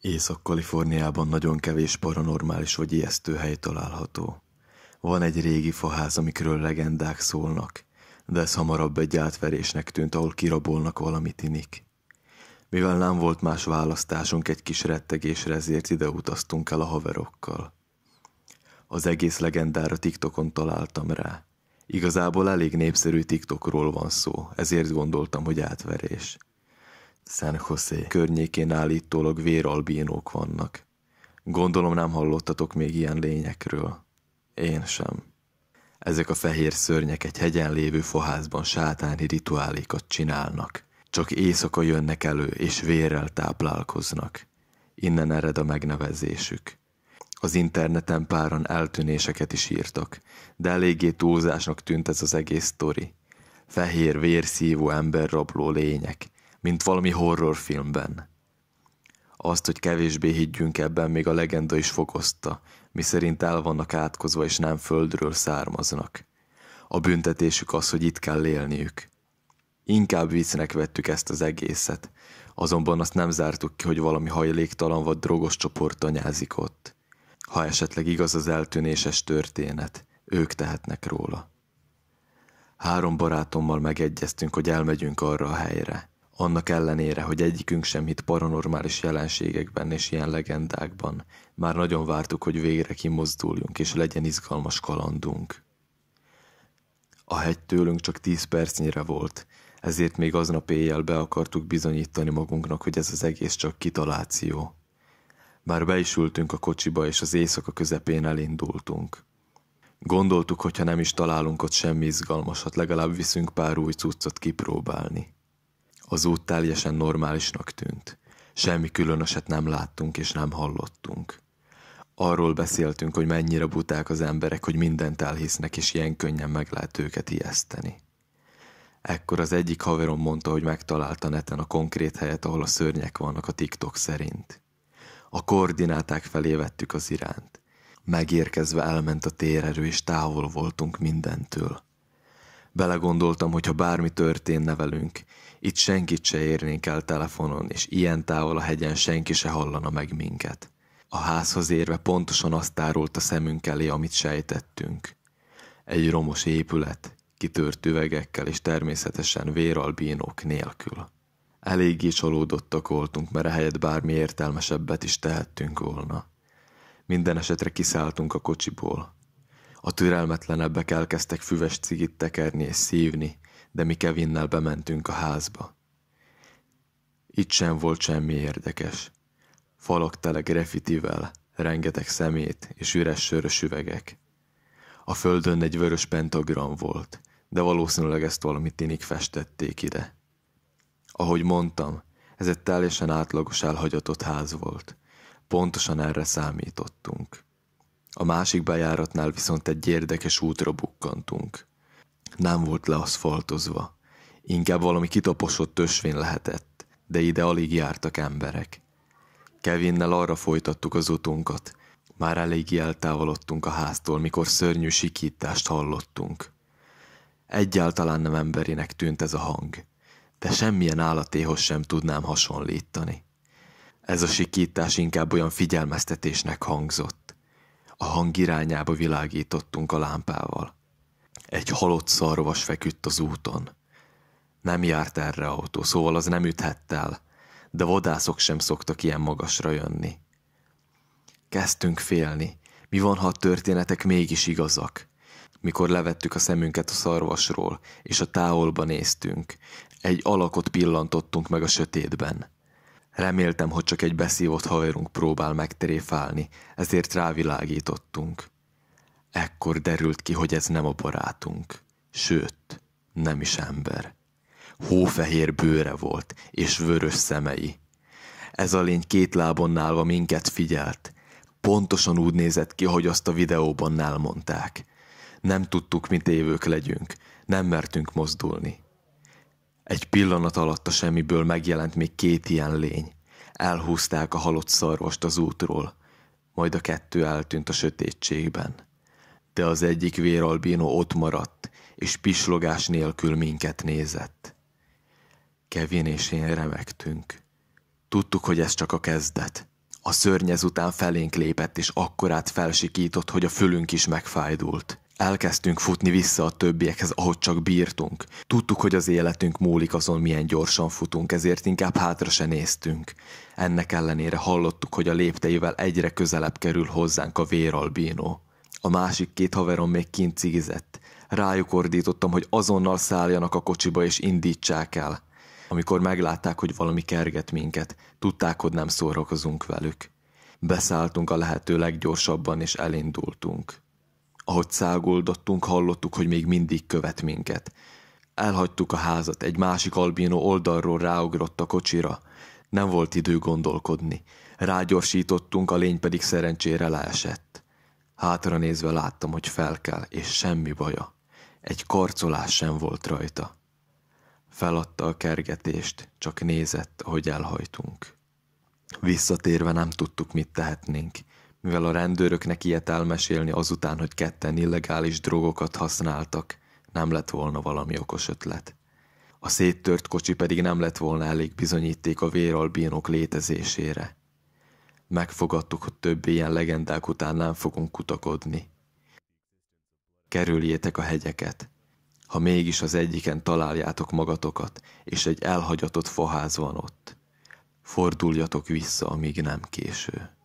Észak-Kaliforniában nagyon kevés paranormális vagy ijesztő hely található. Van egy régi faház, amikről legendák szólnak, de ez hamarabb egy átverésnek tűnt, ahol kirabolnak valamit inik. Mivel nem volt más választásunk egy kis rettegésre, ezért ide utaztunk el a haverokkal. Az egész legendára TikTokon találtam rá. Igazából elég népszerű TikTokról van szó, ezért gondoltam, hogy átverés. San José környékén állítólag véralbínók vannak. Gondolom nem hallottatok még ilyen lényekről. Én sem. Ezek a fehér szörnyek egy hegyen lévő fohászban sátáni rituálékat csinálnak. Csak éjszaka jönnek elő, és vérrel táplálkoznak. Innen ered a megnevezésük. Az interneten páran eltűnéseket is írtak, de eléggé túlzásnak tűnt ez az egész sztori. Fehér, vérszívó emberrabló lények – mint valami horrorfilmben. Azt, hogy kevésbé higgyünk ebben, még a legenda is fokozta, miszerint el vannak átkozva és nem földről származnak. A büntetésük az, hogy itt kell élniük. Inkább viccnek vettük ezt az egészet, azonban azt nem zártuk ki, hogy valami hajléktalan vagy drogos csoport anyázik ott. Ha esetleg igaz az eltűnéses történet, ők tehetnek róla. Három barátommal megegyeztünk, hogy elmegyünk arra a helyre. Annak ellenére, hogy egyikünk sem hit paranormális jelenségekben és ilyen legendákban, már nagyon vártuk, hogy végre kimozduljunk és legyen izgalmas kalandunk. A hegy tőlünk csak tíz percnyire volt, ezért még aznap éjjel be akartuk bizonyítani magunknak, hogy ez az egész csak kitaláció. Már be is ültünk a kocsiba, és az éjszaka közepén elindultunk. Gondoltuk, hogy ha nem is találunk ott semmi izgalmasat, legalább viszünk pár új cuccot kipróbálni. Az út teljesen normálisnak tűnt. Semmi különöset nem láttunk és nem hallottunk. Arról beszéltünk, hogy mennyire buták az emberek, hogy mindent elhisznek, és ilyen könnyen meg lehet őket ijeszteni. Ekkor az egyik haverom mondta, hogy megtalálta neten a konkrét helyet, ahol a szörnyek vannak a TikTok szerint. A koordináták felé vettük az iránt. Megérkezve elment a térerő, és távol voltunk mindentől. Belegondoltam, hogy ha bármi történne velünk, itt senkit se érnénk el telefonon, és ilyen távol a hegyen senki se hallana meg minket. A házhoz érve pontosan azt tárolt a szemünk elé, amit sejtettünk. Egy romos épület, kitört üvegekkel és természetesen véralbínok nélkül. Eléggé csalódottak voltunk, mert ehelyett bármi értelmesebbet is tehettünk volna. Minden esetre kiszálltunk a kocsiból. A türelmetlenebbek elkezdtek füves cigit tekerni és szívni, de mi Kevinnel bementünk a házba. Itt sem volt semmi érdekes. Falak tele grafitivel, rengeteg szemét és üres sörös üvegek. A földön egy vörös pentagram volt, de valószínűleg ezt valami tinik festették ide. Ahogy mondtam, ez egy teljesen átlagos elhagyatott ház volt. Pontosan erre számítottunk. A másik bejáratnál viszont egy érdekes útra bukkantunk. Nem volt leaszfaltozva. Inkább valami kitaposott ösvény lehetett, de ide alig jártak emberek. Kevinnel arra folytattuk az utunkat. Már eléggé eltávolodtunk a háztól, mikor szörnyű sikítást hallottunk. Egyáltalán nem emberinek tűnt ez a hang, de semmilyen állatéhoz sem tudnám hasonlítani. Ez a sikítás inkább olyan figyelmeztetésnek hangzott a hang irányába világítottunk a lámpával. Egy halott szarvas feküdt az úton. Nem járt erre autó, szóval az nem üthett el, de vadászok sem szoktak ilyen magasra jönni. Kezdtünk félni. Mi van, ha a történetek mégis igazak? Mikor levettük a szemünket a szarvasról, és a távolba néztünk, egy alakot pillantottunk meg a sötétben. Reméltem, hogy csak egy beszívott haverunk próbál megtréfálni, ezért rávilágítottunk. Ekkor derült ki, hogy ez nem a barátunk. Sőt, nem is ember. Hófehér bőre volt, és vörös szemei. Ez a lény két lábon állva minket figyelt. Pontosan úgy nézett ki, hogy azt a videóban elmondták. Nem tudtuk, mit évők legyünk, nem mertünk mozdulni. Egy pillanat alatt a semmiből megjelent még két ilyen lény. Elhúzták a halott szarvast az útról, majd a kettő eltűnt a sötétségben. De az egyik véralbino ott maradt, és pislogás nélkül minket nézett. Kevin és én remektünk. Tudtuk, hogy ez csak a kezdet. A szörny ezután felénk lépett, és akkorát felsikított, hogy a fülünk is megfájdult. Elkezdtünk futni vissza a többiekhez, ahogy csak bírtunk. Tudtuk, hogy az életünk múlik azon, milyen gyorsan futunk, ezért inkább hátra se néztünk. Ennek ellenére hallottuk, hogy a lépteivel egyre közelebb kerül hozzánk a véralbínó. A másik két haverom még kint cigizett. Rájuk ordítottam, hogy azonnal szálljanak a kocsiba és indítsák el. Amikor meglátták, hogy valami kerget minket, tudták, hogy nem szórakozunk velük. Beszálltunk a lehető leggyorsabban és elindultunk. Ahogy száguldottunk, hallottuk, hogy még mindig követ minket. Elhagytuk a házat, egy másik albino oldalról ráugrott a kocsira. Nem volt idő gondolkodni. Rágyorsítottunk, a lény pedig szerencsére leesett. Hátra nézve láttam, hogy fel kell, és semmi baja. Egy karcolás sem volt rajta. Feladta a kergetést, csak nézett, hogy elhajtunk. Visszatérve nem tudtuk, mit tehetnénk mivel a rendőröknek ilyet elmesélni azután, hogy ketten illegális drogokat használtak, nem lett volna valami okos ötlet. A széttört kocsi pedig nem lett volna elég bizonyíték a véralbínok létezésére. Megfogadtuk, hogy több ilyen legendák után nem fogunk kutakodni. Kerüljétek a hegyeket. Ha mégis az egyiken találjátok magatokat, és egy elhagyatott faház van ott, forduljatok vissza, amíg nem késő.